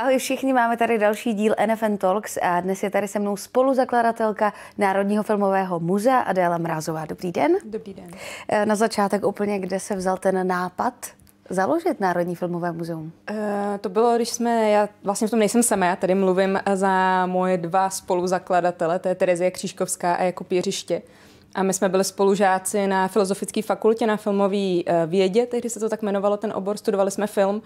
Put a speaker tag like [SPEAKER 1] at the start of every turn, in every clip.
[SPEAKER 1] Ahoj všichni, máme tady další díl NFN Talks a dnes je tady se mnou spoluzakladatelka Národního filmového muzea Adéla Mrázová. Dobrý den. Dobrý den. Eh, na začátek úplně, kde se vzal ten nápad založit Národní filmové muzeum?
[SPEAKER 2] Eh, to bylo, když jsme, já vlastně v tom nejsem sama, já tady mluvím za moje dva spoluzakladatele, to je Terezie Křížkovská a Jakub Jiřiště. A my jsme byli spolužáci na Filozofické fakultě na filmové eh, vědě, tehdy se to tak jmenovalo ten obor, studovali jsme film.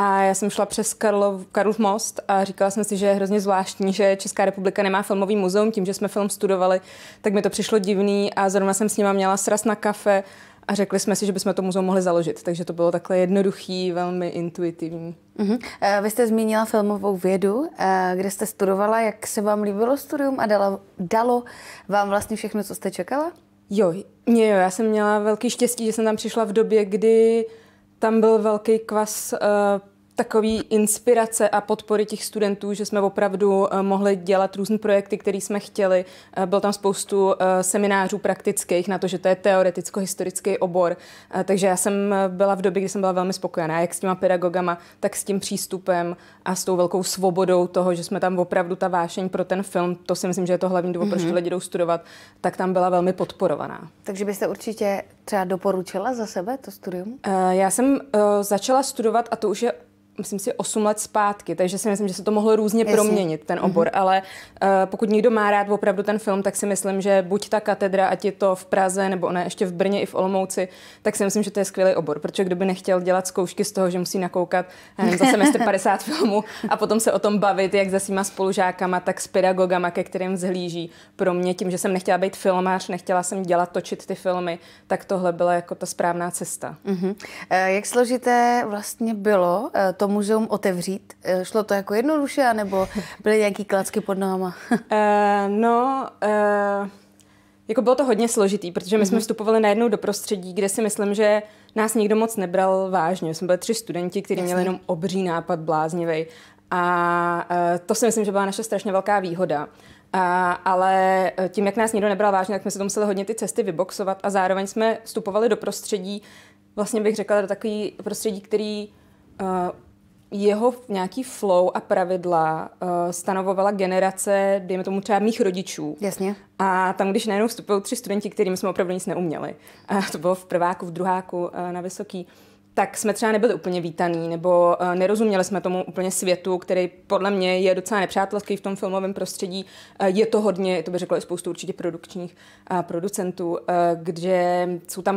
[SPEAKER 2] A já jsem šla přes Karlov, Karlov most a říkala jsem si, že je hrozně zvláštní, že Česká republika nemá filmový muzeum. Tím, že jsme film studovali, tak mi to přišlo divný a zrovna jsem s nima měla sraz na kafe a řekli jsme si, že bychom to muzeum mohli založit. Takže to bylo takhle jednoduchý, velmi intuitivní.
[SPEAKER 1] Uh-huh. Vy jste zmínila filmovou vědu, eh, kde jste studovala. Jak se vám líbilo studium a dalo, dalo vám vlastně všechno, co jste čekala? Jo,
[SPEAKER 2] jo, já jsem měla velký štěstí, že jsem tam přišla v době, kdy tam byl velký kvas eh, takový inspirace a podpory těch studentů, že jsme opravdu eh, mohli dělat různé projekty, které jsme chtěli. Eh, byl tam spoustu eh, seminářů praktických na to, že to je teoreticko-historický obor. Takže já jsem byla v době, kdy jsem byla velmi spokojená, jak s těma pedagogama, tak s tím přístupem a s tou velkou svobodou toho, že jsme tam opravdu ta vášeň pro ten film, to si myslím, že je to hlavní důvod, mm-hmm. proč to mhm. lidi jdou studovat, tak tam byla velmi podporovaná.
[SPEAKER 1] Takže byste určitě třeba doporučila za sebe to studium?
[SPEAKER 2] Já jsem začala studovat a to už je myslím si, 8 let zpátky, takže si myslím, že se to mohlo různě Jasně. proměnit, ten obor, mm-hmm. ale uh, pokud někdo má rád opravdu ten film, tak si myslím, že buď ta katedra, ať je to v Praze, nebo ne, ještě v Brně i v Olomouci, tak si myslím, že to je skvělý obor, protože kdo by nechtěl dělat zkoušky z toho, že musí nakoukat nevím, eh, za semestr 50 filmů a potom se o tom bavit, jak se svýma spolužákama, tak s pedagogama, ke kterým vzhlíží. Pro mě tím, že jsem nechtěla být filmář, nechtěla jsem dělat, točit ty filmy, tak tohle byla jako ta správná cesta.
[SPEAKER 1] Mm-hmm. Jak složité vlastně bylo to muzeum otevřít? Eh, šlo to jako jednoduše, nebo byly nějaký klacky pod náma? uh, eh, no, uh,
[SPEAKER 2] jako bylo to hodně složitý, protože my jsme mhm. vstupovali najednou do prostředí, kde si myslím, že nás nikdo moc nebral vážně. Jsme byli tři studenti, kteří měli jenom obří nápad bláznivý. A uh, to si myslím, že byla naše strašně velká výhoda. A, ale tím, jak nás nikdo nebral vážně, tak jsme se to museli hodně ty cesty vyboxovat a zároveň jsme vstupovali do prostředí, vlastně bych řekla do takový prostředí, který uh, jeho nějaký flow a pravidla uh, stanovovala generace, dejme tomu třeba mých rodičů. Jasně. A tam, když najednou vstupují tři studenti, kterým jsme opravdu nic neuměli, a to bylo v prváku, v druháku uh, na vysoký, uh, tak jsme třeba nebyli úplně vítaný, nebo uh, nerozuměli jsme tomu úplně světu, který podle mě je docela nepřátelský v tom filmovém prostředí. Uh, je to hodně, to by řeklo i spoustu určitě produkčních uh, producentů, uh, kde jsou tam,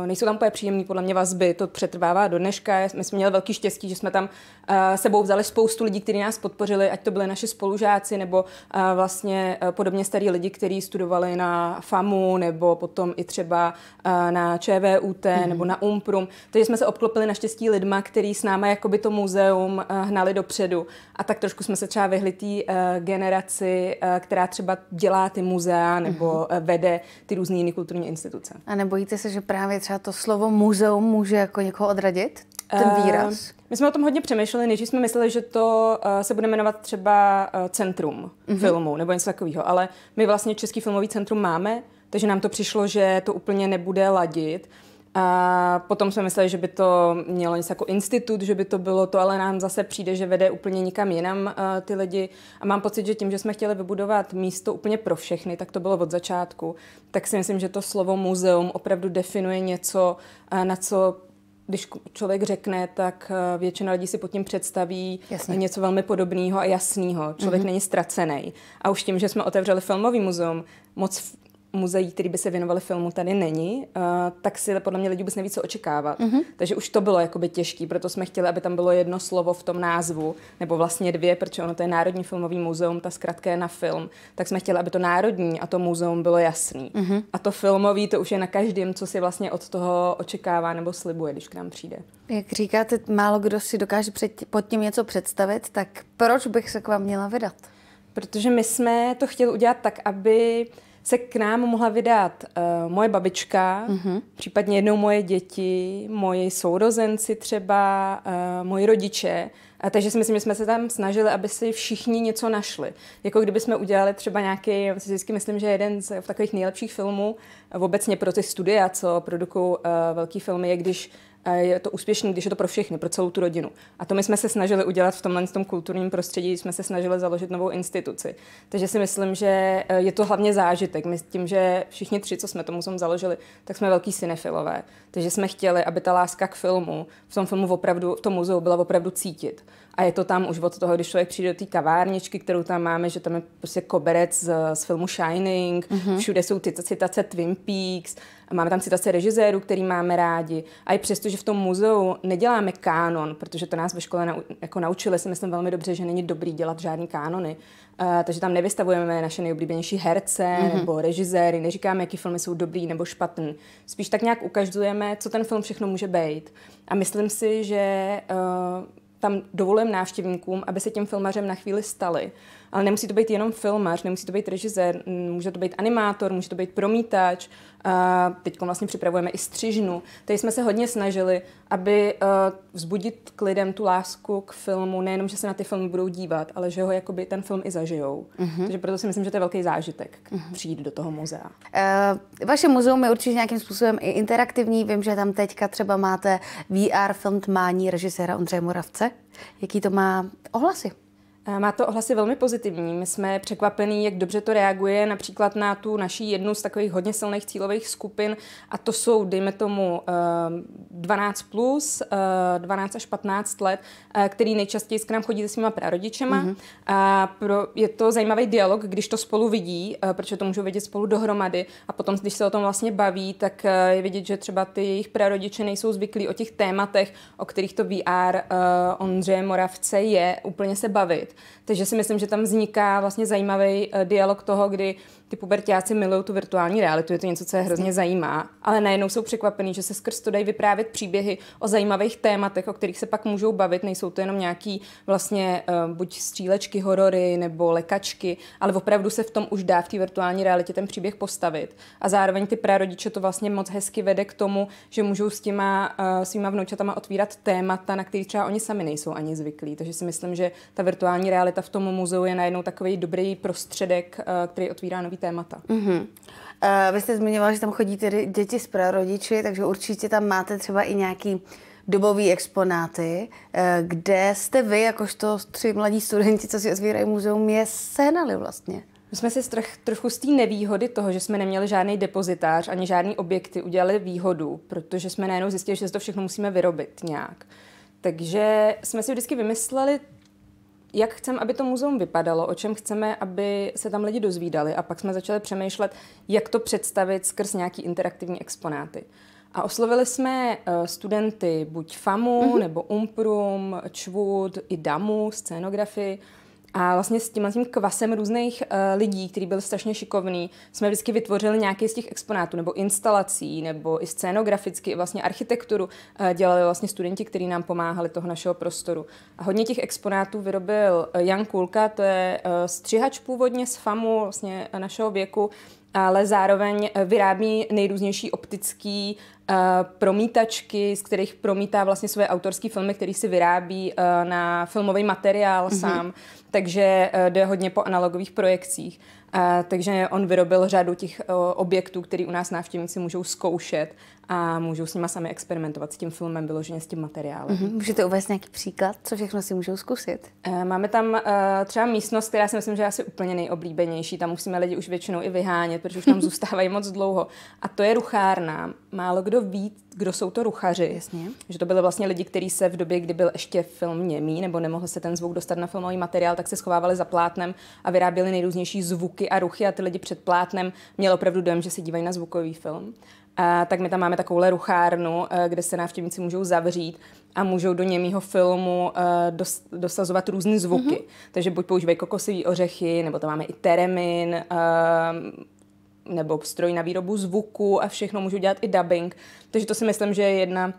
[SPEAKER 2] uh, nejsou tam úplně příjemné podle mě vazby, to přetrvává do dneška. My jsme měli velký štěstí, že jsme tam uh, sebou vzali spoustu lidí, kteří nás podpořili, ať to byli naši spolužáci, nebo uh, vlastně uh, podobně starí lidi, kteří studovali na FAMu, nebo potom i třeba uh, na ČVUT, mm-hmm. nebo na UMPRUM. Takže jsme se obklopili naštěstí lidma, který s náma jakoby to muzeum eh, hnali dopředu. A tak trošku jsme se třeba vyhli té eh, generaci, eh, která třeba dělá ty muzea nebo mhm. vede ty různé jiné kulturní instituce.
[SPEAKER 1] A nebojíte se, že právě třeba to slovo muzeum může jako někoho odradit? Ten výraz? My jsme o tom hodně přemýšleli,
[SPEAKER 2] než jsme mysleli, že to uh, se bude jmenovat třeba uh, Centrum uh-huh. filmu nebo něco takového, ale my vlastně Český filmový centrum máme, takže nám to přišlo, že to úplně nebude ladit. A potom jsme mysleli, že by to mělo něco jako institut, že by to bylo to, ale nám zase přijde, že vede úplně nikam jinam uh, ty lidi. A mám pocit, že tím, že jsme chtěli vybudovat místo úplně pro všechny, tak to bylo od začátku, tak si myslím, že to slovo muzeum opravdu definuje něco, uh, na co když člověk řekne, tak eh, většina lidí si pod tím představí Jasně. něco velmi podobného a jasného. Člověk mm-hmm. není ztracený. A už tím, že jsme otevřeli filmový muzeum, moc muzeí, který by se věnovaly filmu, tady není, uh, tak si podle mě lidi vůbec neví, co očekávat. Mm-hmm. Takže už to bylo jakoby těžký, proto jsme chtěli, aby tam bylo jedno slovo v tom názvu, nebo vlastně dvě, protože ono to je Národní filmový muzeum, ta zkratka je na film, tak jsme chtěli, aby to Národní a to muzeum bylo jasný. Mm-hmm. A to filmový, to už je na každém, co si vlastně od toho očekává nebo slibuje, když k nám přijde.
[SPEAKER 1] Jak říkáte, málo kdo si dokáže před, pod tím něco představit, tak proč bych se k vám měla vydat? Protože my jsme to chtěli udělat tak, aby uh,
[SPEAKER 2] se k nám mohla vydat uh, moje babička, mm-hmm. případně jednou moje děti, moji sourozenci třeba, uh, moji rodiče. A takže si myslím, že jsme se tam snažili, aby si všichni něco našli. Jako kdyby jsme udělali třeba nějaký, já si vždycky myslím, že jeden z takových nejlepších filmů eh, obecně pro ty studia, co produkují uh, velký filmy, je když je to úspěšný, když je to pro všechny, pro celou tu rodinu. A to my jsme se snažili udělat v tomhle tom kulturním prostředí, jsme se snažili založit novou instituci. Takže si myslím, že eh, je to hlavně zážitek. My s tím, že všichni tři, co jsme to muzeum založili, tak jsme velký cinefilové. Takže jsme chtěli, aby ta láska k filmu v tom filmu opravdu, v tom muzeu byla opravdu cítit a je to tam už od toho, když člověk přijde do té kavárničky, kterou tam máme, že tam je prostě koberec z, z filmu Shining, mm-hmm. všude jsou ty citace Twin Peaks, a máme tam citace režiséru, který máme rádi. A i přesto, že v tom muzeu neděláme kánon, protože to nás ve škole nau, jako naučili, si myslím velmi dobře, že není dobrý dělat žádný kánony. Uh, takže tam nevystavujeme naše nejoblíbenější herce mm-hmm. nebo režiséry, neříkáme, jaký filmy jsou dobrý nebo špatný. Spíš tak nějak ukazujeme, co ten film všechno může být. A myslím si, že uh, tam dovolujeme návštěvníkům, aby se tím filmařem na chvíli stali ale nemusí to být jenom filmař, nemusí to být režisér, může to být animátor, může to být promítač. Teď vlastně připravujeme i střižnu. Tady jsme se hodně snažili, aby eh, vzbudit k lidem tu lásku k filmu, nejenom, že se na ty filmy budou dívat, ale že ho jakoby ten film i zažijou. Mm-hmm. Takže proto si myslím, že to je velký zážitek mm-hmm. přijít do toho
[SPEAKER 1] muzea. Uh, vaše muzeum je určitě nějakým způsobem i interaktivní. Vím, že tam teďka třeba máte VR film Tmání režiséra Ondřeje Moravce. Jaký to má ohlasy?
[SPEAKER 2] Eh, má to ohlasy velmi pozitivní. My jsme překvapení, jak dobře to reaguje například na tu naší jednu z takových hodně silných cílových skupin a to jsou, dejme tomu, 12 eh, plus, 12 eh, až 15 let, který nejčastěji k nám chodí se svýma prarodičema. Mm-hmm. A pro, je to zajímavý dialog, když to spolu vidí, protože to můžou vidět spolu dohromady a potom, když se o tom vlastně baví, tak je vidět, že třeba ty jejich prarodiče nejsou zvyklí o těch tématech, o kterých to VR Ondřeje Moravce je, úplně se bavit. Takže si myslím, že tam vzniká vlastně zajímavý eh, dialog toho, kdy ty pubertáci milují tu virtuální realitu, je to něco, co je hrozně zajímá, ale najednou jsou překvapený, že se skrz to dají vyprávět příběhy o zajímavých tématech, o kterých se pak můžou bavit, nejsou to jenom nějaký vlastně eh, buď střílečky, horory nebo lekačky, ale opravdu se v tom už dá v té virtuální realitě ten příběh postavit. A zároveň ty prarodiče to vlastně moc hezky vede k tomu, že můžou s těma eh, svýma vnoučatama otvírat témata, na které třeba oni sami nejsou ani zvyklí. Takže si myslím, že ta virtuální virtuální realita v tom muzeu je najednou takový dobrý prostředek, eh, který otvírá nový témata. Mm-hmm.
[SPEAKER 1] vy jste zmiňovala, že tam chodí tedy děti s prarodiči, takže určitě tam máte třeba i nějaký dobový exponáty, eh, kde jste vy, jakožto tři mladí studenti, co si otvírají muzeum, je sehnali vlastně?
[SPEAKER 2] My jsme si strach, trochu
[SPEAKER 1] z té nevýhody
[SPEAKER 2] toho, že jsme neměli žádný depozitář ani žádný objekty, udělali výhodu, protože jsme najednou zjistili, že to všechno musíme vyrobit nějak. Takže jsme si vždycky vymysleli jak chceme, aby to muzeum vypadalo, o čem chceme, aby se tam lidi dozvídali. A pak jsme začali přemýšlet, jak to představit skrz nějaký interaktivní exponáty. A oslovili jsme eh, studenty buď FAMu, mm-hmm. nebo UMPRUM, ČVUD, i DAMu, scénografii. A vlastně s tímhle tím kvasem různých uh, lidí, který byl strašně šikovný, jsme vždycky vytvořili nějaký z těch exponátů, nebo instalací, nebo i scénograficky, i vlastně architekturu uh, dělali vlastně studenti, kteří nám pomáhali toho našeho prostoru. A hodně těch exponátů vyrobil eh, Jan Kulka, to je uh, střihač původně z FAMu, vlastně našeho věku, ale zároveň vyrábí nejrůznější optické uh, eh, promítačky, z kterých promítá vlastně svoje autorské filmy, který si vyrábí uh, na filmový materiál mm-hmm. sám, takže uh, jde hodně po analogových projekcích. Uh, takže on vyrobil řadu těch uh, objektů, které u nás návštěvníci můžou zkoušet a můžou s nima sami experimentovat s tím filmem, vyloženě s tím materiálem. Mm-hmm. Můžete
[SPEAKER 1] uvést nějaký příklad, co všechno si můžou zkusit? Eh, máme
[SPEAKER 2] tam eh, třeba místnost, která si myslím, že je asi úplně nejoblíbenější. Tam musíme lidi už většinou i vyhánět, protože už tam zůstávají moc dlouho. A to je ruchárna. Málo kdo ví, kdo jsou to ruchaři. Jasně. Že to byly vlastně lidi, kteří se v době, kdy byl ještě film němý, nebo nemohl se ten zvuk dostat na filmový materiál, tak se schovávali za plátnem a vyráběli nejrůznější zvuky a ruchy a ty lidi před plátnem měli opravdu dojem, že se dívají na zvukový film a tak my tam máme takovou ruchárnu, eh, kde se návštěvníci můžou zavřít a můžou do němýho filmu eh, dos, dosazovat různé zvuky. Mm-hmm. Takže buď používají kokosové ořechy, nebo tam máme i teremin, eh, nebo stroj na výrobu zvuku a všechno můžou dělat i dubbing. Takže to si myslím, že je jedna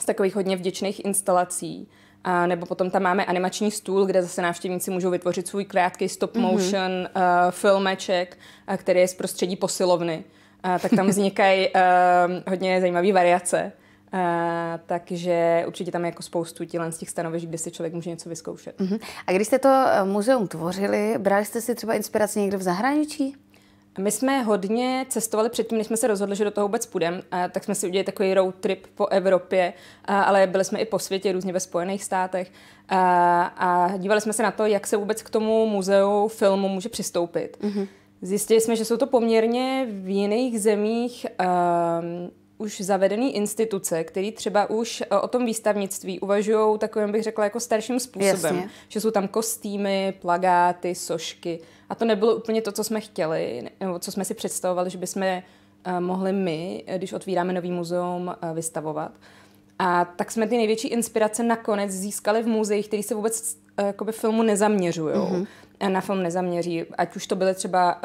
[SPEAKER 2] z takových hodně vděčných instalací. A nebo potom tam máme animační stůl, kde zase návštěvníci můžou vytvořit svůj krátký stop mhm. motion mm-hmm. uh, filmeček, který je z prostředí posilovny a tak tam vznikají uh, hodně zajímavé variace. Uh, takže určitě tam je jako spoustu tělen z těch stanovišť, kde si člověk může něco vyzkoušet.
[SPEAKER 1] Uh-huh. A když jste to eh, muzeum tvořili, brali jste si třeba inspiraci někde v zahraničí? My jsme
[SPEAKER 2] hodně cestovali předtím, než jsme se rozhodli, že do toho vůbec půjdeme, tak jsme si udělali takový road trip po Evropě, a, ale byli jsme i po světě, různě ve Spojených státech a, a dívali jsme se na to, jak se vůbec k tomu muzeu filmu může přistoupit. Mm-hmm. Zjistili jsme, že jsou to poměrně v jiných zemích um, už zavedené instituce, které třeba už e, o tom výstavnictví uvažují takovým, bych řekla, jako starším způsobem. Jasně. Že jsou tam kostýmy, plagáty, sošky. A to nebylo úplně to, co jsme chtěli, nebo co jsme si představovali, že bychom e, mohli my, e, když otvíráme nový muzeum, vystavovat. A tak jsme ty největší inspirace nakonec získali v muzeích, které se vůbec jakoby, filmu nezaměřují. Mm-hmm. Eh, na film nezaměří, ať už to byly třeba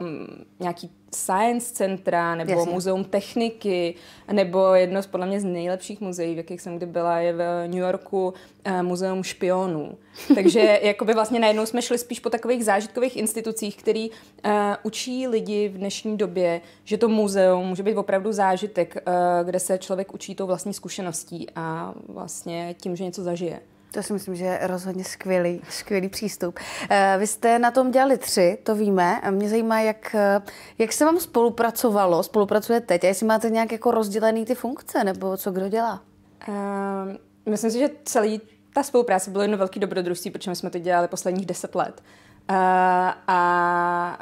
[SPEAKER 2] um, nějaký science centra, nebo Jasně. muzeum techniky, nebo jedno z podle mě z nejlepších muzeí, v jakých jsem kdy byla, je v eh, New Yorku uh, muzeum špionů. Takže jakoby vlastně najednou jsme šli spíš po takových zážitkových institucích, který uh, učí lidi v dnešní době, že to muzeum může být opravdu zážitek, uh, kde se člověk učí tou vlastní zkušeností
[SPEAKER 1] a vlastně tím, že něco zažije. To si myslím, že je rozhodně skvělý, skvělý přístup. Eh, vy jste na tom dělali tři, to víme. Mě zajímá, jak, eh, jak se vám spolupracovalo, spolupracuje teď a jestli máte nějak jako rozdělený ty funkce, nebo co kdo dělá? Ehm,
[SPEAKER 2] myslím si, že celý ta spolupráce byla jedno velký dobrodružství, protože my jsme to dělali posledních deset let. Uh, a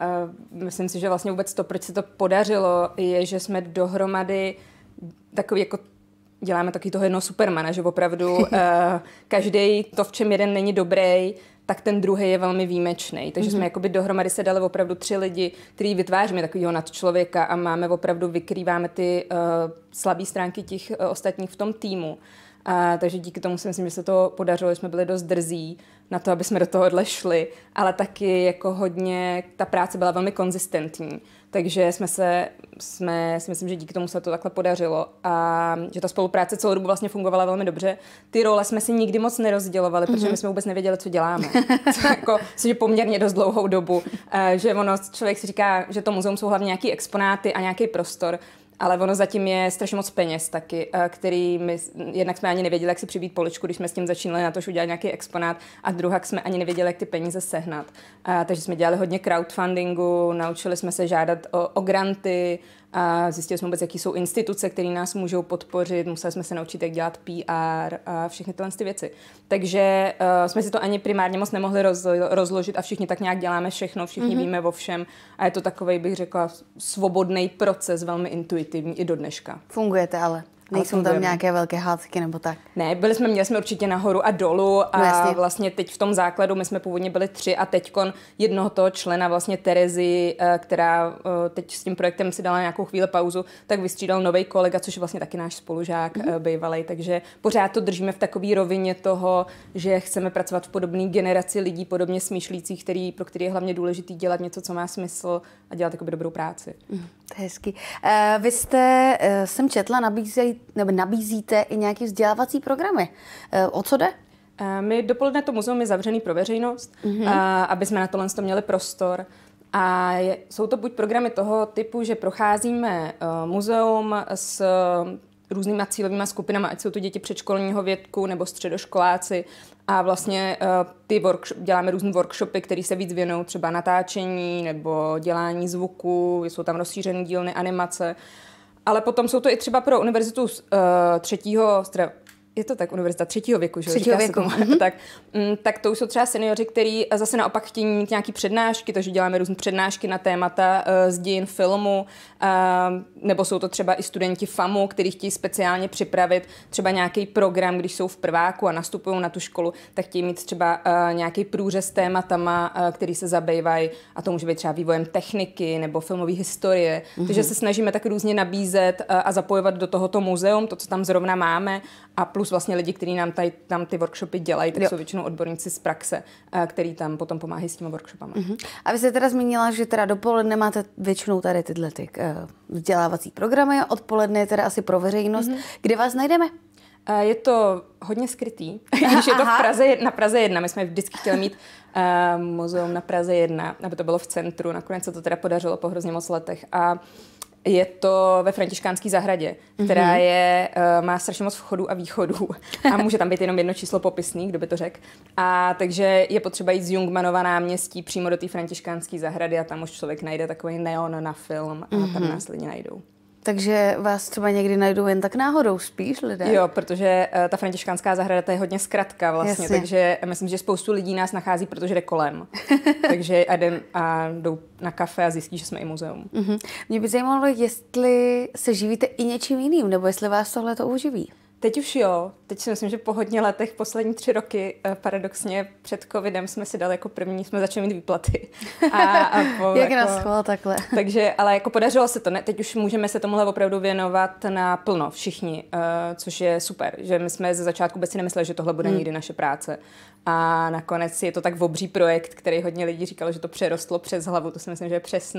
[SPEAKER 2] uh, myslím si, že vlastně vůbec to, proč se to podařilo, je, že jsme dohromady takový jako děláme taky toho jednoho supermana, že opravdu uh, eh, každý to, v čem jeden není dobrý, tak ten druhý je velmi výjimečný. Takže mm-hmm. jsme mhm. jakoby dohromady se dali opravdu tři lidi, který vytváříme takového nadčlověka a máme opravdu, vykrýváme ty uh, eh, slabé stránky těch uh, ostatních v tom týmu. A, takže díky tomu si myslím, že se to podařilo, že jsme byli dost drzí na to, aby jsme do toho odlešli, ale taky jako hodně, ta práce byla velmi konzistentní. Takže jsme se, jsme, si myslím, že díky tomu se to takhle podařilo a že ta spolupráce celou dobu vlastně fungovala velmi dobře. Ty role jsme si nikdy moc nerozdělovali, protože mhm. my jsme vůbec nevěděli, co děláme. Co jako, myslím, že poměrně dost dlouhou dobu, eh, že ono, člověk si říká, že to muzeum jsou hlavně nějaký exponáty a nějaký prostor, ale ono zatím je strašně moc peněz taky, eh, který my, jednak jsme ani nevěděli, jak si přibít poličku, když jsme s tím začínali na to, že udělat nějaký exponát a druhak jsme ani nevěděli, jak ty peníze sehnat. A, eh, takže jsme dělali hodně crowdfundingu, naučili jsme se žádat o, o granty, a zjistili jsme vůbec, jaký jsou instituce, které nás můžou podpořit, museli jsme se naučit, jak dělat PR a všechny tyhle ty věci. Takže uh, jsme si to ani primárně moc nemohli rozložit a všichni tak nějak děláme všechno, všichni mm-hmm. víme o všem a je to takový, bych řekla, svobodný proces, velmi intuitivní i do dneška.
[SPEAKER 1] Fungujete ale. Nejsou tam nějaké velké hádky nebo tak?
[SPEAKER 2] Ne, byli jsme, měli jsme určitě nahoru a dolů no, a no, jasně. vlastně teď v tom základu my jsme původně byli tři a teďkon jednoho toho člena, vlastně Terezy, eh, která eh, teď s tím projektem si dala nějakou chvíli pauzu, tak vystřídal nový kolega, což je vlastně taky náš spolužák mm-hmm. Eh, bývalý, takže pořád to držíme v takové rovině toho, že chceme pracovat v podobné generaci lidí, podobně smýšlících, který, pro který je hlavně důležitý dělat něco, co má smysl a dělat jakoby dobrou práci.
[SPEAKER 1] Mm, to je hezky. Eh, vy jste, eh, jsem četla, nabízí, nebo nabízíte i nějaké vzdělávací programy. Eh, o co jde?
[SPEAKER 2] My dopoledne to muzeum je zavřený pro veřejnost, mm-hmm. a, aby jsme na tohle měli prostor. A je, jsou to buď programy toho typu, že procházíme uh, muzeum s různýma cílovými skupinami, ať jsou to děti předškolního věku nebo středoškoláci, a vlastně eh, ty workshop, děláme různé workshopy, které se víc věnují třeba natáčení nebo dělání zvuku, jsou tam rozšířené dílny animace. Ale potom jsou to i třeba pro univerzitu eh, třetího, je to tak, univerzita třetího věku, že Třetího věku. Tomu, mhm. tak, mm, tak to už jsou třeba seniori, kteří zase naopak chtějí mít nějaké přednášky, takže děláme různé přednášky na témata eh, z dějin filmu, eh, nebo jsou to třeba i studenti FAMu, kteří chtějí speciálně připravit třeba nějaký program, když jsou v prváku a nastupují na tu školu, tak chtějí mít třeba eh, nějaký průřez tématama, který se zabývají, a to může být třeba vývojem techniky nebo filmové historie. Mm-hmm. Takže se snažíme tak různě nabízet a zapojovat do tohoto muzeum to, co tam zrovna máme, a plus vlastně lidi, kteří nám tady, tam ty workshopy dělají, tak jo. jsou většinou odborníci z praxe, eh, který
[SPEAKER 1] tam potom pomáhají s těmi workshopami. Uh-huh. Mhm. A vy jste teda zmínila, že teda dopoledne máte většinou tady tyhle ty uh, vzdělávací programy, odpoledne je teda asi pro veřejnost. Uh-huh. Kde vás najdeme? Eh, je to hodně skrytý, když
[SPEAKER 2] je to v Praze, na Praze 1. My jsme vždycky chtěli mít uh, muzeum na Praze 1, aby to bylo v centru. Nakonec se to teda podařilo po hrozně moc letech. A je to ve Františkánské zahradě, která mm-hmm. je, eh, má strašně moc vchodů a východů a může tam být jenom jedno číslo popisný, kdo by to řekl. A takže je potřeba jít z Jungmanova náměstí přímo do té Františkánské zahrady a tam už člověk najde takový neon na film a mm-hmm. tam mhm.
[SPEAKER 1] následně najdou. Takže vás třeba někdy najdou jen tak náhodou spíš lidé? Jo,
[SPEAKER 2] protože uh, ta františkánská zahrada to je hodně zkratka vlastně, Jasně. takže eh, myslím, že spoustu lidí nás nachází, protože jde kolem. takže a, jdem, a jdou na kafe a zjistí, že jsme i muzeum. Mm-hmm.
[SPEAKER 1] Mě by zajímalo, jestli se živíte i něčím jiným, nebo jestli vás tohle to uživí. Teď
[SPEAKER 2] už jo. Teď si myslím, že po hodně letech, poslední tři roky, eh, paradoxně před covidem jsme si dali jako první, jsme začali mít výplaty. A, a po, Jak jako, nás chvala takhle. Takže, ale jako podařilo se to. Ne? Teď už můžeme se tomuhle opravdu věnovat na plno všichni, uh, což je super, že my jsme ze začátku vůbec si nemysleli, že tohle bude hmm. někdy naše práce. A nakonec je to tak obří projekt, který hodně lidí říkalo, že to přerostlo přes hlavu, to si myslím, že je přesn,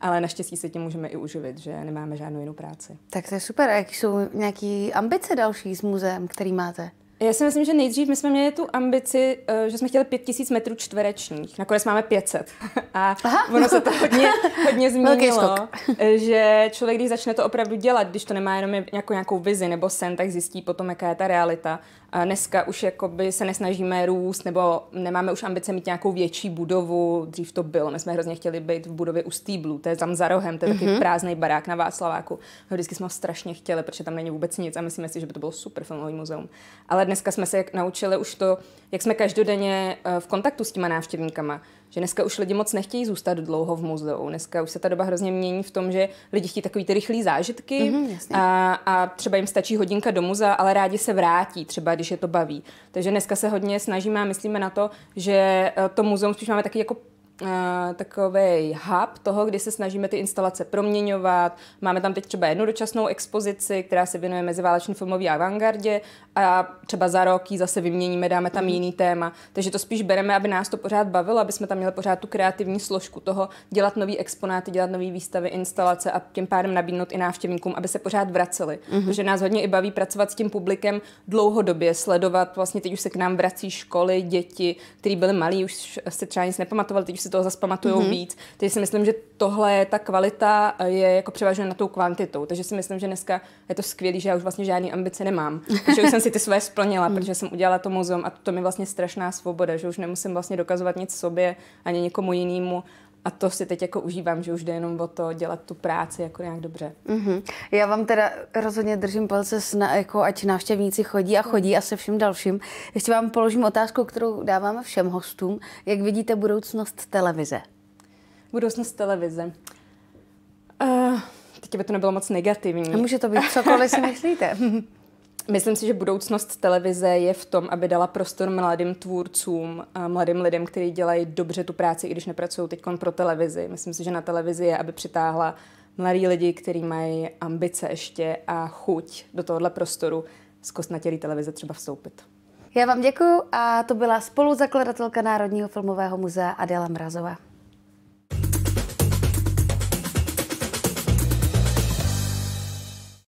[SPEAKER 2] ale naštěstí se tím můžeme i uživit, že nemáme žádnou jinou práci.
[SPEAKER 1] Tak to je super. A jak jsou nějaké ambice další s muzeem, který máte? Já
[SPEAKER 2] si myslím, že nejdřív my jsme měli tu ambici, eh, že jsme chtěli 5000 metrů čtverečních. Nakonec máme 500. A Aha. ono se to hodně, hodně
[SPEAKER 1] změnilo,
[SPEAKER 2] eh, že člověk, když začne to opravdu dělat, když to nemá jenom nějakou, nějakou vizi nebo sen, tak zjistí potom, jaká je ta realita. A dneska už jakoby se nesnažíme růst nebo nemáme už ambice mít nějakou větší budovu. Dřív to bylo, my jsme hrozně chtěli být v budově u Stýblu, to je tam za rohem, to je mm-hmm. taky mhm. prázdný barák na Václaváku. No, vždycky jsme ho strašně chtěli, protože tam není vůbec nic a myslíme si, že by to bylo super filmový muzeum. Ale dneska jsme se naučili už to, jak jsme každodenně eh, v kontaktu s těma návštěvníkama. Že dneska už lidi moc nechtějí zůstat dlouho v muzeu. Dneska už se ta doba hrozně mění v tom, že lidi chtějí takový ty rychlé zážitky mm-hmm, a, a třeba jim stačí hodinka do muzea, ale rádi se vrátí, třeba když je to baví. Takže dneska se hodně snažíme a myslíme na to, že eh, to muzeum spíš máme taky jako Eh, takový hub toho, kdy se snažíme ty instalace proměňovat. Máme tam teď třeba jednu dočasnou expozici, která se věnuje meziválečné filmové avantgardě a třeba za rok ji zase vyměníme, dáme tam mhm. jiný téma. Takže to spíš bereme, aby nás to pořád bavilo, aby jsme tam měli pořád tu kreativní složku toho dělat nový exponáty, dělat nové výstavy, instalace a tím pádem nabídnout i návštěvníkům, aby se pořád vraceli. Mm-hmm. Protože nás hodně i baví pracovat s tím publikem dlouhodobě, sledovat, vlastně teď už se k nám vrací školy, děti, které byly malí, už si třeba nic nepamatovali, teď už se si toho zase pamatují mm-hmm. víc. Takže si myslím, že tohle je ta kvalita, eh, je jako převažuje na tou kvantitou. Takže si myslím, že dneska je to skvělé, že já už vlastně žádný ambice nemám. že už jsem si ty své splnila, mm. protože jsem udělala to muzeum a to mi vlastně strašná svoboda, že už nemusím vlastně dokazovat nic sobě ani někomu jinému a to si teď jako užívám, že už jde jenom o to dělat tu práci jako nějak dobře.
[SPEAKER 1] Mm-hmm. Já vám teda rozhodně držím palce, sna, jako ať návštěvníci chodí a chodí a se všem dalším. Ještě vám položím otázku, kterou dáváme všem hostům. Jak vidíte budoucnost televize?
[SPEAKER 2] Budoucnost televize. Uh, teď by to nebylo moc negativní. Může to být cokoliv si myslíte. Myslím si, že budoucnost televize je v tom, aby dala prostor mladým tvůrcům, a mladým lidem, kteří dělají dobře tu práci, i když nepracují teď pro televizi. Myslím si, že na televizi je, aby přitáhla mladí lidi, kteří mají ambice ještě a chuť do tohohle prostoru z kostnatělý televize třeba vstoupit.
[SPEAKER 1] Já vám děkuji a to byla spoluzakladatelka Národního filmového muzea Adela Mrazová.